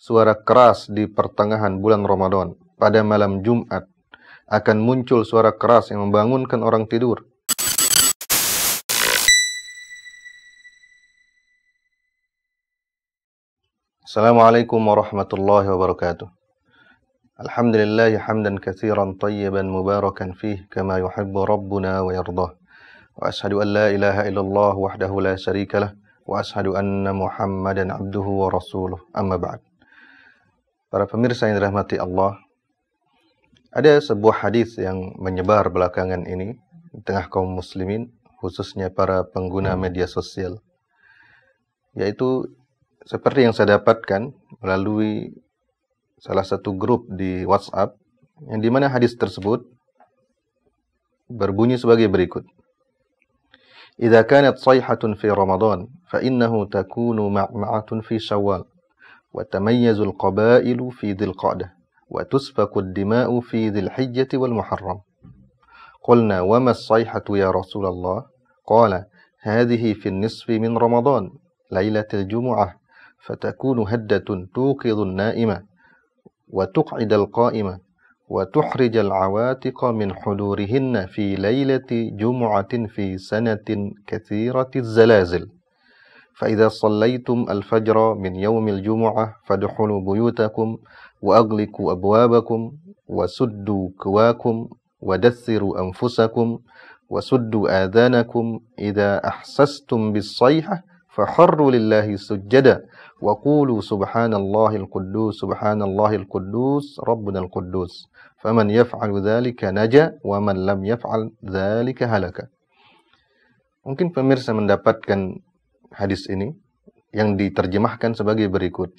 suara keras di pertengahan bulan Ramadan pada malam Jumat akan muncul suara keras yang membangunkan orang tidur. Assalamualaikum warahmatullahi wabarakatuh. Alhamdulillah hamdan katsiran tayyiban mubarakan fih kama yuhibbu rabbuna wa yardah. Wa ashadu an la ilaha illallah wahdahu la syarika wa ashadu anna Muhammadan abduhu wa rasuluh. Amma ba'd para pemirsa yang dirahmati Allah, ada sebuah hadis yang menyebar belakangan ini di tengah kaum muslimin, khususnya para pengguna hmm. media sosial, yaitu seperti yang saya dapatkan melalui salah satu grup di WhatsApp, yang dimana hadis tersebut berbunyi sebagai berikut. إذا كانت صيحة في رمضان فإنه تكون معمعة في شوال وتميز القبائل في ذي القعدة وتسفك الدماء في ذي الحجة والمحرم قلنا وما الصيحة يا رسول الله قال هذه في النصف من رمضان ليلة الجمعة فتكون هدة توقظ النائمة وتقعد القائمة وتحرج العواتق من حضورهن في ليلة جمعة في سنة كثيرة الزلازل فإذا صليتم الفجر من يوم الجمعة فادخلوا بيوتكم وأغلقوا أبوابكم وسدوا كواكم ودثروا أنفسكم وسدوا آذانكم إذا أحسستم بالصيحة فخروا لله سجدا وقولوا سبحان الله القدوس سبحان الله القدوس ربنا القدوس فمن يفعل ذلك نجا ومن لم يفعل ذلك هلك ممكن pemirsa mendapatkan hadis ini yang diterjemahkan sebagai berikut.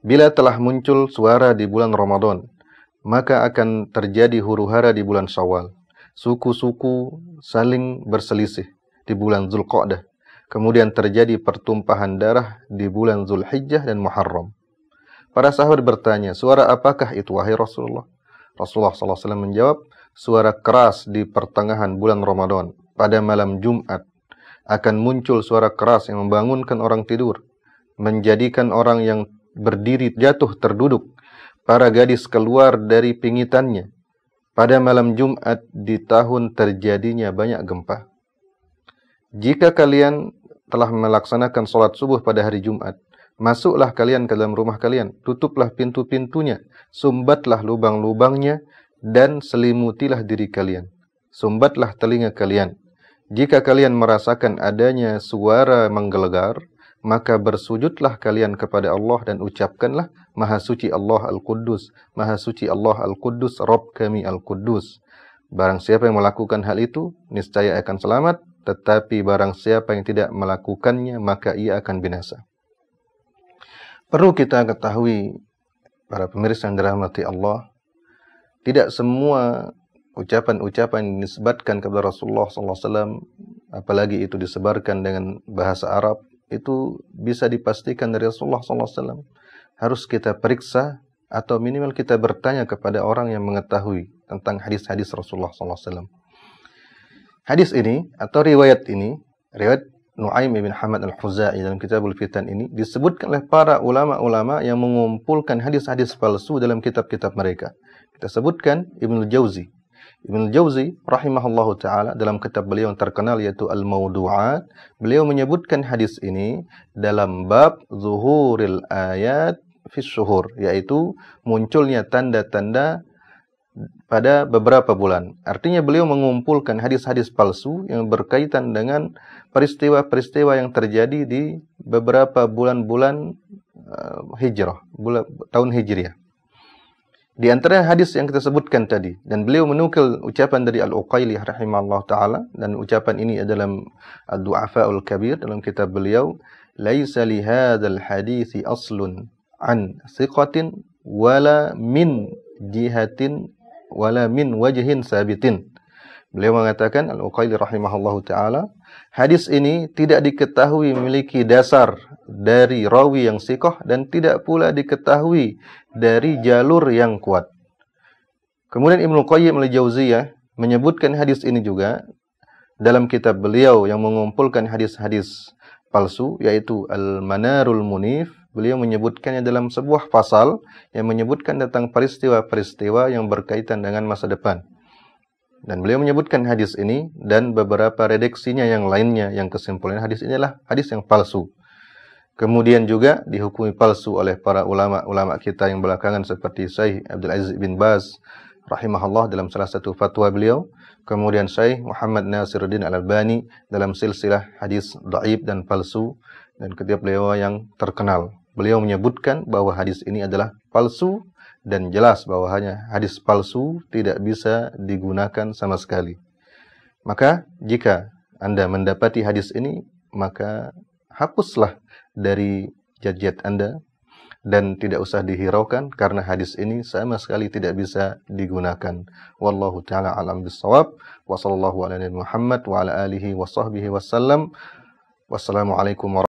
Bila telah muncul suara di bulan Ramadan, maka akan terjadi huru-hara di bulan Syawal. Suku-suku saling berselisih di bulan Zulqa'dah. Kemudian terjadi pertumpahan darah di bulan Zulhijjah dan Muharram. Para sahabat bertanya, suara apakah itu wahai Rasulullah? Rasulullah SAW menjawab, suara keras di pertengahan bulan Ramadan pada malam Jumat akan muncul suara keras yang membangunkan orang tidur, menjadikan orang yang berdiri jatuh terduduk. Para gadis keluar dari pingitannya. Pada malam Jumat di tahun terjadinya banyak gempa. Jika kalian telah melaksanakan sholat subuh pada hari Jumat, masuklah kalian ke dalam rumah kalian, tutuplah pintu-pintunya, sumbatlah lubang-lubangnya, dan selimutilah diri kalian. Sumbatlah telinga kalian, jika kalian merasakan adanya suara menggelegar, maka bersujudlah kalian kepada Allah dan ucapkanlah, Maha Suci Allah Al-Quddus, Maha Suci Allah Al-Quddus, Rob kami Al-Quddus. Barang siapa yang melakukan hal itu, niscaya akan selamat, tetapi barang siapa yang tidak melakukannya, maka ia akan binasa. Perlu kita ketahui, para pemirsa yang dirahmati Allah, tidak semua ucapan-ucapan yang disebatkan kepada Rasulullah SAW, apalagi itu disebarkan dengan bahasa Arab, itu bisa dipastikan dari Rasulullah SAW. Harus kita periksa atau minimal kita bertanya kepada orang yang mengetahui tentang hadis-hadis Rasulullah SAW. Hadis ini atau riwayat ini, riwayat Nuaim bin Hamad al-Huzai dalam Kitabul Fitan ini disebutkan oleh para ulama-ulama yang mengumpulkan hadis-hadis palsu dalam kitab-kitab mereka. Kita sebutkan Ibnu Jauzi Ibn Jauzi rahimahullahu taala dalam kitab beliau yang terkenal yaitu Al-Maudu'at, beliau menyebutkan hadis ini dalam bab zuhuril ayat fi syuhur, yaitu munculnya tanda-tanda pada beberapa bulan. Artinya beliau mengumpulkan hadis-hadis palsu yang berkaitan dengan peristiwa-peristiwa yang terjadi di beberapa bulan-bulan eh, hijrah, bulan tahun hijriah. Di antara hadis yang kita sebutkan tadi dan beliau menukil ucapan dari Al-Uqaili rahimahullah taala dan ucapan ini adalah Al-Du'afaul Kabir dalam kitab beliau laisa li hadzal hadis aslun an thiqatin wala min jihatin wala min wajhin sabitin. Beliau mengatakan Al-Uqaili rahimahullah taala hadis ini tidak diketahui memiliki dasar dari rawi yang sikoh dan tidak pula diketahui dari jalur yang kuat. Kemudian Ibnu Qayyim al-Jauziyah menyebutkan hadis ini juga dalam kitab beliau yang mengumpulkan hadis-hadis palsu yaitu Al-Manarul Munif beliau menyebutkannya dalam sebuah pasal yang menyebutkan tentang peristiwa-peristiwa yang berkaitan dengan masa depan. Dan beliau menyebutkan hadis ini dan beberapa redaksinya yang lainnya yang kesimpulannya hadis inilah hadis yang palsu. Kemudian juga dihukumi palsu oleh para ulama-ulama kita yang belakangan seperti Syekh Abdul Aziz bin Baz rahimahullah dalam salah satu fatwa beliau. Kemudian Syekh Muhammad Nasiruddin Al-Albani dalam silsilah hadis dhaif dan palsu dan ketiga beliau yang terkenal. Beliau menyebutkan bahwa hadis ini adalah palsu dan jelas hanya hadis palsu tidak bisa digunakan sama sekali. Maka jika Anda mendapati hadis ini, maka hapuslah dari jajat Anda dan tidak usah dihiraukan karena hadis ini sama sekali tidak bisa digunakan. Wallahu taala alam bisawab. Wassallallahu ala Muhammad wa ala alihi wa sahbihi Wassalamualaikum